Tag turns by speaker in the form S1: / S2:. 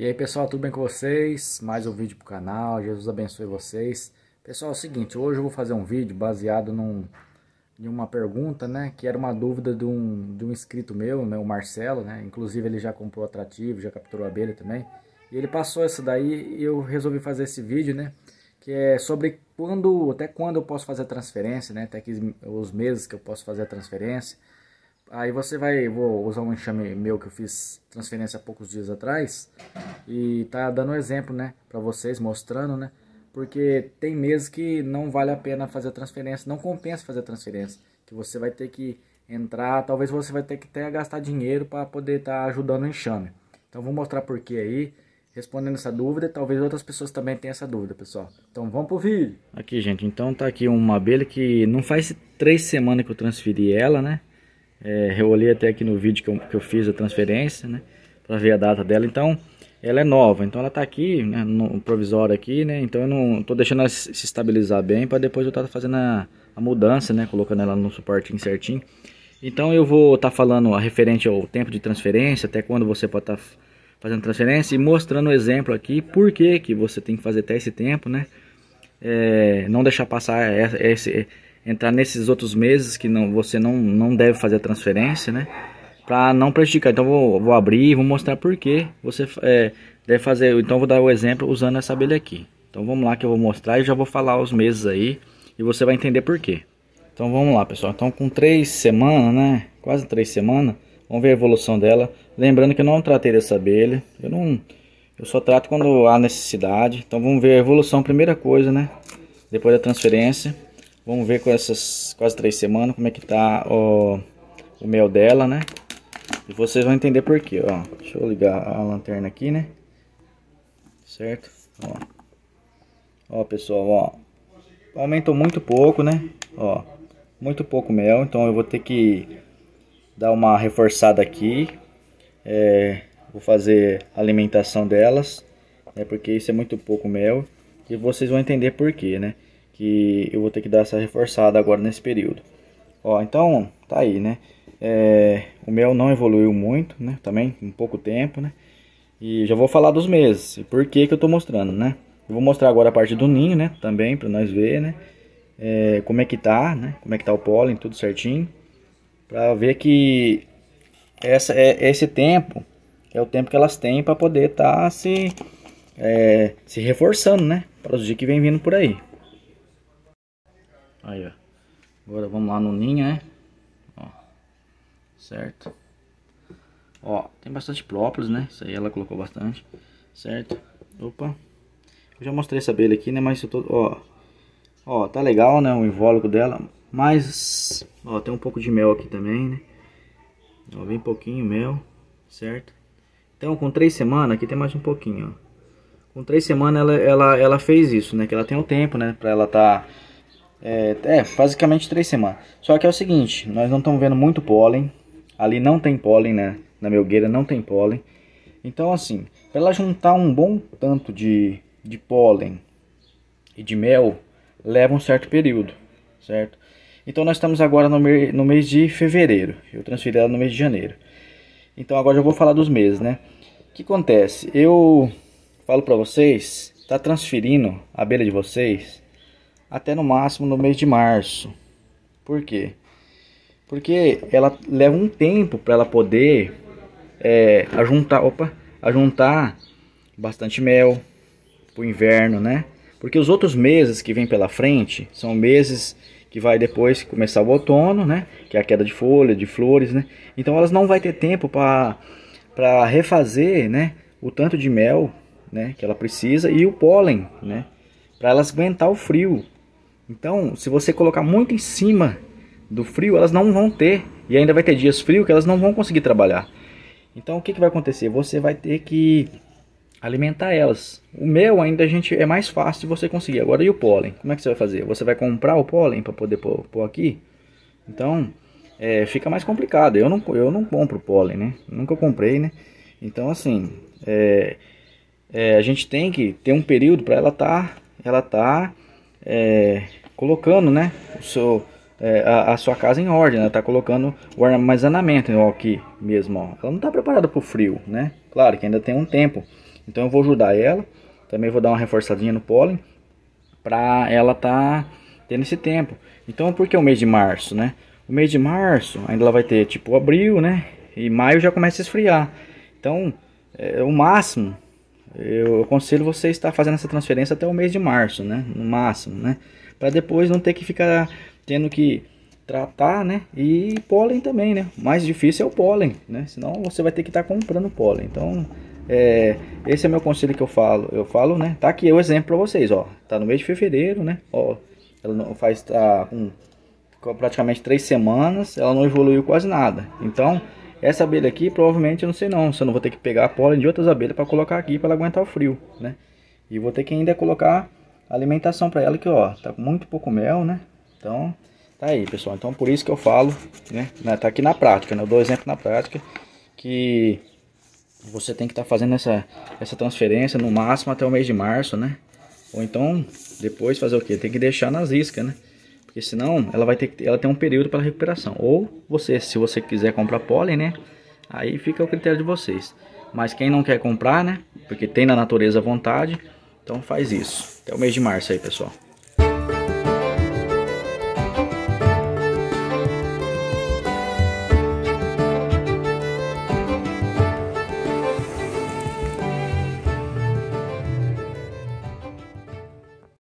S1: E aí pessoal, tudo bem com vocês? Mais um vídeo pro canal, Jesus abençoe vocês. Pessoal, é o seguinte, hoje eu vou fazer um vídeo baseado num, em uma pergunta, né? Que era uma dúvida de um, de um inscrito meu, né, o Marcelo, né? Inclusive ele já comprou atrativo, já capturou abelha também. E ele passou isso daí e eu resolvi fazer esse vídeo, né? Que é sobre quando, até quando eu posso fazer a transferência, né? Até que os meses que eu posso fazer a transferência Aí você vai, vou usar um enxame meu que eu fiz transferência há poucos dias atrás e tá dando um exemplo, né, para vocês, mostrando, né? Porque tem meses que não vale a pena fazer a transferência, não compensa fazer a transferência, que você vai ter que entrar, talvez você vai ter que até gastar dinheiro para poder estar tá ajudando o enxame. Então vou mostrar por que aí, respondendo essa dúvida, talvez outras pessoas também tenham essa dúvida, pessoal. Então vamos pro vídeo. Aqui, gente, então tá aqui uma abelha que não faz três semanas que eu transferi ela, né? É, eu olhei até aqui no vídeo que eu, que eu fiz a transferência, né? Para ver a data dela. Então, ela é nova, então ela está aqui, né, no provisório aqui, né? Então eu não tô deixando ela se estabilizar bem para depois eu estar tá fazendo a, a, mudança, né, colocando ela no suportinho certinho. Então eu vou estar tá falando a referente ao tempo de transferência, até quando você pode estar tá fazendo transferência e mostrando o exemplo aqui por que que você tem que fazer até esse tempo, né? É, não deixar passar essa, esse entrar nesses outros meses que não, você não, não deve fazer a transferência, né? Para não prejudicar. Então vou, vou abrir e vou mostrar por que você é, deve fazer. Então vou dar o exemplo usando essa abelha aqui. Então vamos lá que eu vou mostrar e já vou falar os meses aí e você vai entender por quê. Então vamos lá pessoal, então com três semanas, né, quase três semanas, vamos ver a evolução dela. Lembrando que eu não tratei dessa abelha, eu não, eu só trato quando há necessidade. Então vamos ver a evolução, primeira coisa, né, depois da transferência. Vamos ver com essas quase três semanas como é que tá o mel dela, né? E vocês vão entender por quê, ó. Deixa eu ligar a lanterna aqui, né? Certo? Ó, ó pessoal, ó. Aumentou muito pouco, né? Ó, muito pouco mel, então eu vou ter que dar uma reforçada aqui. É, vou fazer a alimentação delas, né? Porque isso é muito pouco mel. E vocês vão entender por quê, né? que eu vou ter que dar essa reforçada agora nesse período. Ó, então tá aí, né? É, o meu não evoluiu muito, né? Também em pouco tempo, né? E já vou falar dos meses e por que que eu tô mostrando, né? Eu vou mostrar agora a parte do ninho, né? Também para nós ver, né? É, como é que tá, né? Como é que tá o pólen, tudo certinho, para ver que essa é esse tempo é o tempo que elas têm para poder estar tá se é, se reforçando, né? Para os dias que vem vindo por aí. Aí, ó. Agora vamos lá no ninho, né? Ó. Certo? Ó, tem bastante própolis, né? Isso aí ela colocou bastante. Certo? Opa. Eu já mostrei essa abelha aqui, né? Mas eu tô... Ó. Ó, tá legal, né? O invólucro dela. Mas... Ó, tem um pouco de mel aqui também, né? Ó, bem pouquinho mel. Certo? Então, com três semanas, aqui tem mais um pouquinho, ó. Com três semanas ela, ela, ela fez isso, né? Que ela tem o um tempo, né? Pra ela tá é, é, basicamente três semanas. Só que é o seguinte, nós não estamos vendo muito pólen. Ali não tem pólen, né? Na melgueira não tem pólen. Então, assim, para ela juntar um bom tanto de, de pólen e de mel, leva um certo período, certo? Então, nós estamos agora no, me, no mês de fevereiro. Eu transferi ela no mês de janeiro. Então, agora eu vou falar dos meses, né? O que acontece? Eu falo para vocês, tá transferindo a abelha de vocês até no máximo no mês de março. Por quê? Porque ela leva um tempo para ela poder é, ajuntar, opa, ajuntar bastante mel para o inverno, né? Porque os outros meses que vêm pela frente são meses que vai depois começar o outono, né? Que é a queda de folha, de flores, né? Então elas não vai ter tempo para refazer, né? O tanto de mel, né? Que ela precisa e o pólen, né? Para elas aguentar o frio, então, se você colocar muito em cima do frio, elas não vão ter. E ainda vai ter dias frios que elas não vão conseguir trabalhar. Então, o que, que vai acontecer? Você vai ter que alimentar elas. O meu ainda a gente é mais fácil de você conseguir. Agora, e o pólen? Como é que você vai fazer? Você vai comprar o pólen para poder pôr, pôr aqui? Então, é, fica mais complicado. Eu não, eu não compro pólen, né? Nunca comprei, né? Então, assim, é, é, a gente tem que ter um período para ela tá, ela tá é, colocando, né, o seu, é, a, a, sua casa em ordem, ela né, está colocando o armazenamento ó, aqui mesmo. Ó. Ela não está preparada para o frio, né? Claro que ainda tem um tempo. Então eu vou ajudar ela, também vou dar uma reforçadinha no pólen para ela tá tendo esse tempo. Então por que o mês de março, né? O mês de março ainda ela vai ter tipo abril, né? E maio já começa a esfriar. Então, é, o máximo eu aconselho você estar fazendo essa transferência até o mês de março, né? No máximo, né? para depois não ter que ficar tendo que tratar, né? E pólen também, né? O mais difícil é o pólen, né? Senão você vai ter que estar tá comprando pólen. Então, é, esse é meu conselho que eu falo. Eu falo, né? Tá aqui o exemplo para vocês, ó. Tá no mês de fevereiro, né? Ó, ela não faz tá, um, praticamente três semanas, ela não evoluiu quase nada. Então, essa abelha aqui, provavelmente, eu não sei não, se eu não vou ter que pegar pólen de outras abelhas para colocar aqui para ela aguentar o frio, né? E vou ter que ainda colocar alimentação para ela que ó, tá com muito pouco mel, né? Então, tá aí, pessoal. Então, por isso que eu falo, né? né tá aqui na prática, né? Eu dou exemplo na prática que você tem que estar tá fazendo essa essa transferência no máximo até o mês de março, né? Ou então depois fazer o que? Tem que deixar nas iscas, né? Porque senão ela vai ter que ela tem um período para recuperação. Ou você, se você quiser comprar pólen, né? Aí fica o critério de vocês. Mas quem não quer comprar, né? Porque tem na natureza à vontade, então faz isso. Até o mês de março aí, pessoal.